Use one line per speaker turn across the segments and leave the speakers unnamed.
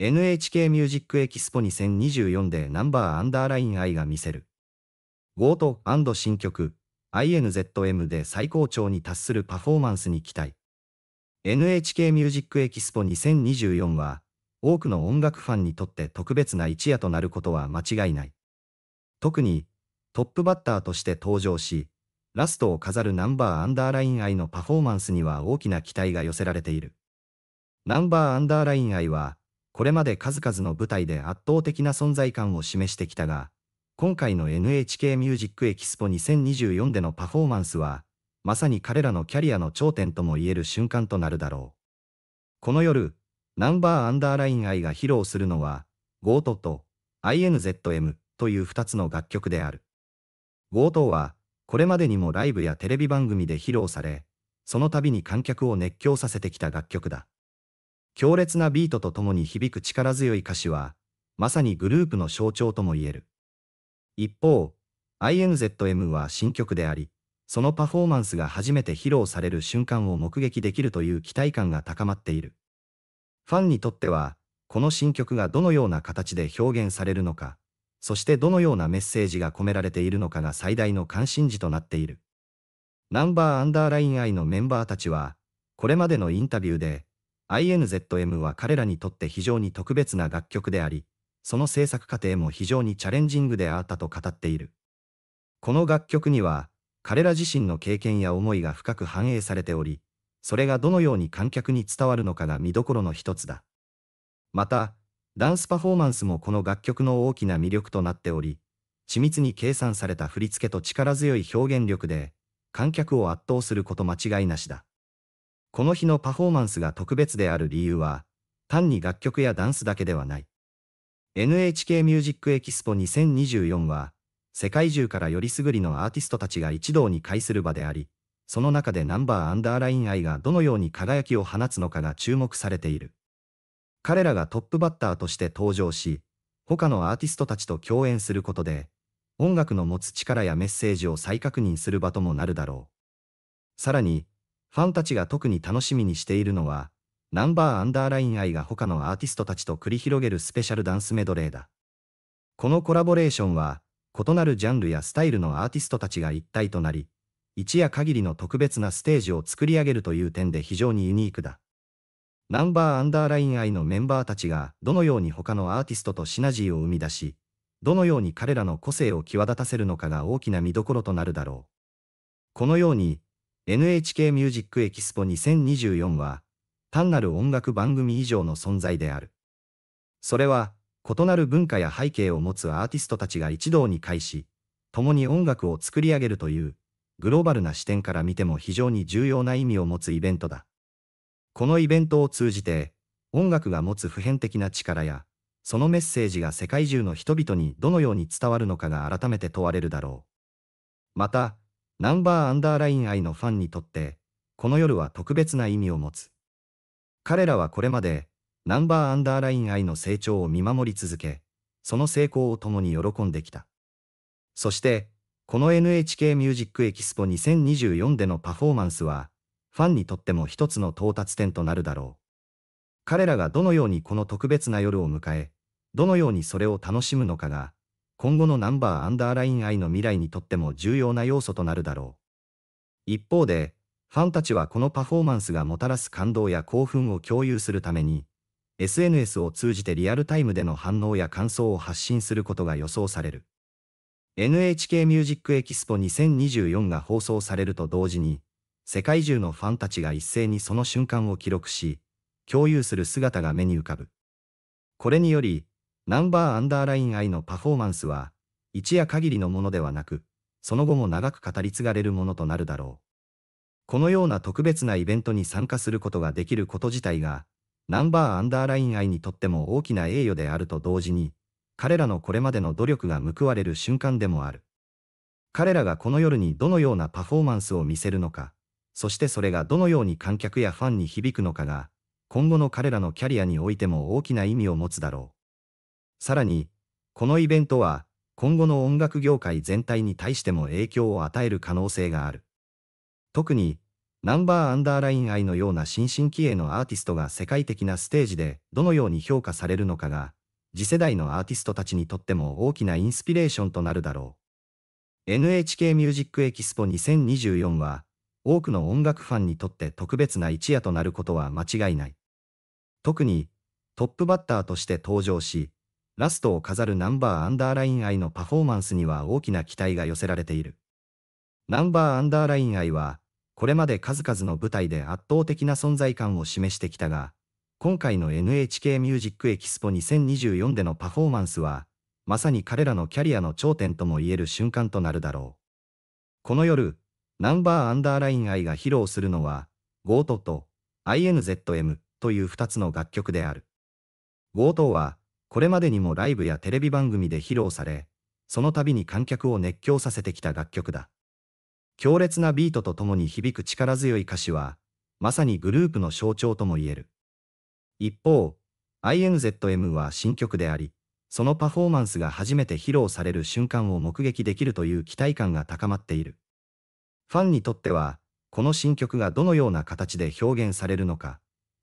NHK ミュージックエキスポ2024でナンバーアンダーライン愛が見せる。ゴート新曲 INZM で最高潮に達するパフォーマンスに期待。NHK ミュージックエキスポ2024は多くの音楽ファンにとって特別な一夜となることは間違いない。特にトップバッターとして登場し、ラストを飾るナンバーアンダーライン愛のパフォーマンスには大きな期待が寄せられている。ナンバーアンダーライン愛はこれまで数々の舞台で圧倒的な存在感を示してきたが、今回の NHK ミュージックエキスポ2024でのパフォーマンスは、まさに彼らのキャリアの頂点とも言える瞬間となるだろう。この夜、ナンバーアンダーライン I が披露するのは、ゴートと INZM という2つの楽曲である。ゴートは、これまでにもライブやテレビ番組で披露され、その度に観客を熱狂させてきた楽曲だ。強烈なビートとともに響く力強い歌詞は、まさにグループの象徴とも言える。一方、INZM は新曲であり、そのパフォーマンスが初めて披露される瞬間を目撃できるという期待感が高まっている。ファンにとっては、この新曲がどのような形で表現されるのか、そしてどのようなメッセージが込められているのかが最大の関心事となっている。ナンバーアンダーライン I のメンバーたちは、これまでのインタビューで、INZM は彼らにとって非常に特別な楽曲であり、その制作過程も非常にチャレンジングであったと語っている。この楽曲には、彼ら自身の経験や思いが深く反映されており、それがどのように観客に伝わるのかが見どころの一つだ。また、ダンスパフォーマンスもこの楽曲の大きな魅力となっており、緻密に計算された振り付けと力強い表現力で、観客を圧倒すること間違いなしだ。この日のパフォーマンスが特別である理由は、単に楽曲やダンスだけではない。NHK ミュージックエキスポ2024は、世界中からよりすぐりのアーティストたちが一堂に会する場であり、その中でナンバーアンダーライン愛がどのように輝きを放つのかが注目されている。彼らがトップバッターとして登場し、他のアーティストたちと共演することで、音楽の持つ力やメッセージを再確認する場ともなるだろう。さらに、ファンたちが特に楽しみにしているのは、ナンバーアンダーライン愛が他のアーティストたちと繰り広げるスペシャルダンスメドレーだ。このコラボレーションは、異なるジャンルやスタイルのアーティストたちが一体となり、一夜限りの特別なステージを作り上げるという点で非常にユニークだ。ナンバーアンダーライン愛のメンバーたちがどのように他のアーティストとシナジーを生み出し、どのように彼らの個性を際立たせるのかが大きな見どころとなるだろう。このように、NHK ミュージックエキスポ2024は、単なる音楽番組以上の存在である。それは、異なる文化や背景を持つアーティストたちが一堂に会し、共に音楽を作り上げるという、グローバルな視点から見ても非常に重要な意味を持つイベントだ。このイベントを通じて、音楽が持つ普遍的な力や、そのメッセージが世界中の人々にどのように伝わるのかが改めて問われるだろう。また、ナンバーアンダーライン愛のファンにとって、この夜は特別な意味を持つ。彼らはこれまで、ナンバーアンダーライン愛の成長を見守り続け、その成功を共に喜んできた。そして、この NHK ミュージックエキスポ2024でのパフォーマンスは、ファンにとっても一つの到達点となるだろう。彼らがどのようにこの特別な夜を迎え、どのようにそれを楽しむのかが、今後のナンバーアンダーライン愛の未来にとっても重要な要素となるだろう。一方で、ファンたちはこのパフォーマンスがもたらす感動や興奮を共有するために、SNS を通じてリアルタイムでの反応や感想を発信することが予想される。NHK ミュージックエキスポ2024が放送されると同時に、世界中のファンたちが一斉にその瞬間を記録し、共有する姿が目に浮かぶ。これにより、ナンバーアンダーライン愛のパフォーマンスは、一夜限りのものではなく、その後も長く語り継がれるものとなるだろう。このような特別なイベントに参加することができること自体が、ナンバーアンダーライン愛にとっても大きな栄誉であると同時に、彼らのこれまでの努力が報われる瞬間でもある。彼らがこの夜にどのようなパフォーマンスを見せるのか、そしてそれがどのように観客やファンに響くのかが、今後の彼らのキャリアにおいても大きな意味を持つだろう。さらに、このイベントは、今後の音楽業界全体に対しても影響を与える可能性がある。特に、ナンバーアンダーライン愛のような新進気鋭のアーティストが世界的なステージでどのように評価されるのかが、次世代のアーティストたちにとっても大きなインスピレーションとなるだろう。NHK ミュージックエキスポ2024は、多くの音楽ファンにとって特別な一夜となることは間違いない。特に、トップバッターとして登場し、ラストを飾るナンバーアンダーライン愛のパフォーマンスには大きな期待が寄せられている。ナンバーアンダーライン愛は、これまで数々の舞台で圧倒的な存在感を示してきたが、今回の NHK ミュージックエキスポ2024でのパフォーマンスは、まさに彼らのキャリアの頂点とも言える瞬間となるだろう。この夜、ナンバーアンダーライン愛が披露するのは、ゴートと INZM という2つの楽曲である。GOAT は、これまでにもライブやテレビ番組で披露され、その度に観客を熱狂させてきた楽曲だ。強烈なビートとともに響く力強い歌詞は、まさにグループの象徴とも言える。一方、INZM は新曲であり、そのパフォーマンスが初めて披露される瞬間を目撃できるという期待感が高まっている。ファンにとっては、この新曲がどのような形で表現されるのか、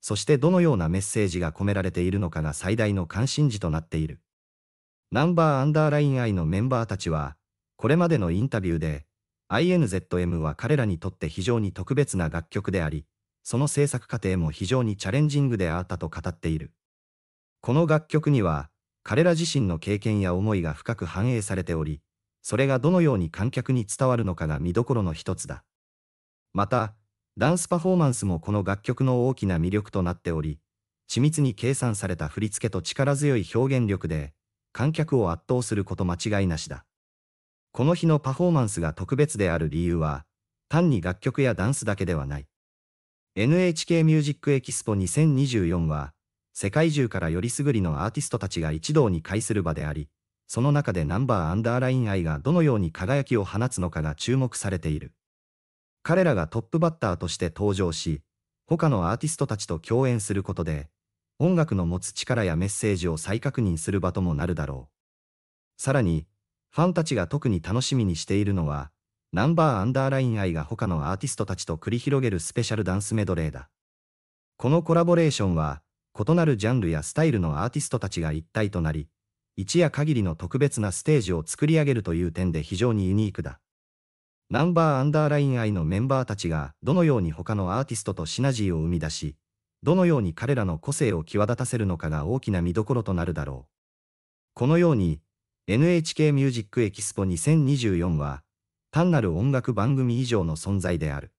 そしてどのようなメッセージが込められているのかが最大の関心事となっている。ナンバーアンダーライン I のメンバーたちは、これまでのインタビューで、INZM は彼らにとって非常に特別な楽曲であり、その制作過程も非常にチャレンジングであったと語っている。この楽曲には、彼ら自身の経験や思いが深く反映されており、それがどのように観客に伝わるのかが見どころの一つだ。また、ダンスパフォーマンスもこの楽曲の大きな魅力となっており、緻密に計算された振り付けと力強い表現力で、観客を圧倒すること間違いなしだ。この日のパフォーマンスが特別である理由は、単に楽曲やダンスだけではない。NHK ミュージックエキスポ2024は、世界中からよりすぐりのアーティストたちが一堂に会する場であり、その中でナンバーアンダーライン愛がどのように輝きを放つのかが注目されている。彼らがトップバッターとして登場し、他のアーティストたちと共演することで、音楽の持つ力やメッセージを再確認する場ともなるだろう。さらに、ファンたちが特に楽しみにしているのは、ナンバーアンダーライン愛が他のアーティストたちと繰り広げるスペシャルダンスメドレーだ。このコラボレーションは、異なるジャンルやスタイルのアーティストたちが一体となり、一夜限りの特別なステージを作り上げるという点で非常にユニークだ。ナンバーアンダーライン愛のメンバーたちがどのように他のアーティストとシナジーを生み出し、どのように彼らの個性を際立たせるのかが大きな見どころとなるだろう。このように、NHK ミュージックエキスポ2024は、単なる音楽番組以上の存在である。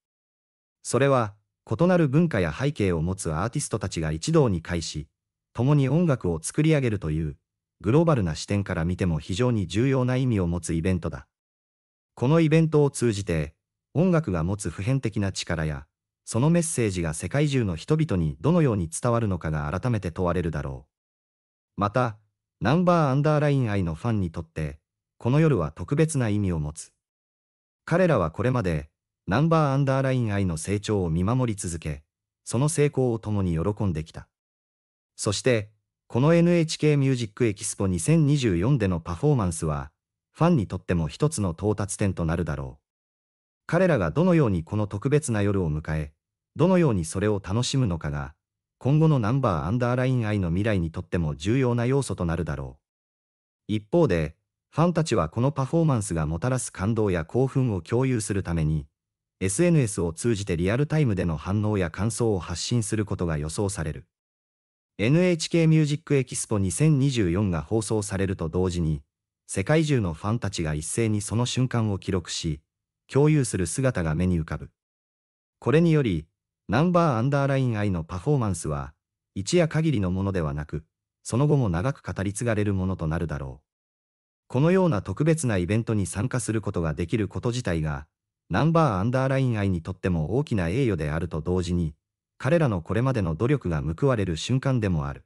それは、異なる文化や背景を持つアーティストたちが一堂に会し、共に音楽を作り上げるという、グローバルな視点から見ても非常に重要な意味を持つイベントだ。このイベントを通じて、音楽が持つ普遍的な力や、そのメッセージが世界中の人々にどのように伝わるのかが改めて問われるだろう。また、ナンバーアンダーライン愛のファンにとって、この夜は特別な意味を持つ。彼らはこれまで、ナンバーアンダーライン愛の成長を見守り続け、その成功を共に喜んできた。そして、この NHK ミュージックエキスポ2024でのパフォーマンスは、ファンにとっても一つの到達点となるだろう。彼らがどのようにこの特別な夜を迎え、どのようにそれを楽しむのかが、今後のナンバーアンダーライン愛の未来にとっても重要な要素となるだろう。一方で、ファンたちはこのパフォーマンスがもたらす感動や興奮を共有するために、SNS を通じてリアルタイムでの反応や感想を発信することが予想される。NHK ミュージックエキスポ2024が放送されると同時に、世界中のファンたちが一斉にその瞬間を記録し、共有する姿が目に浮かぶ。これにより、ナンバーアンダーライン愛のパフォーマンスは、一夜限りのものではなく、その後も長く語り継がれるものとなるだろう。このような特別なイベントに参加することができること自体が、ナンバーアンダーライン愛にとっても大きな栄誉であると同時に、彼らのこれまでの努力が報われる瞬間でもある。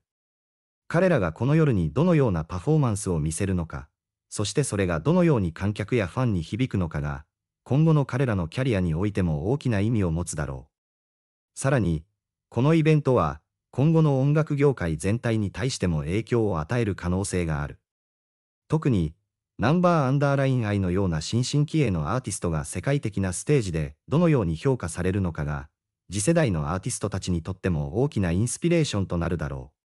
彼らがこの夜にどのようなパフォーマンスを見せるのか、そしてそれがどのように観客やファンに響くのかが、今後の彼らのキャリアにおいても大きな意味を持つだろう。さらに、このイベントは、今後の音楽業界全体に対しても影響を与える可能性がある。特に、ナンバーアンダーライン愛のような新進気鋭のアーティストが世界的なステージでどのように評価されるのかが、次世代のアーティストたちにとっても大きなインスピレーションとなるだろう。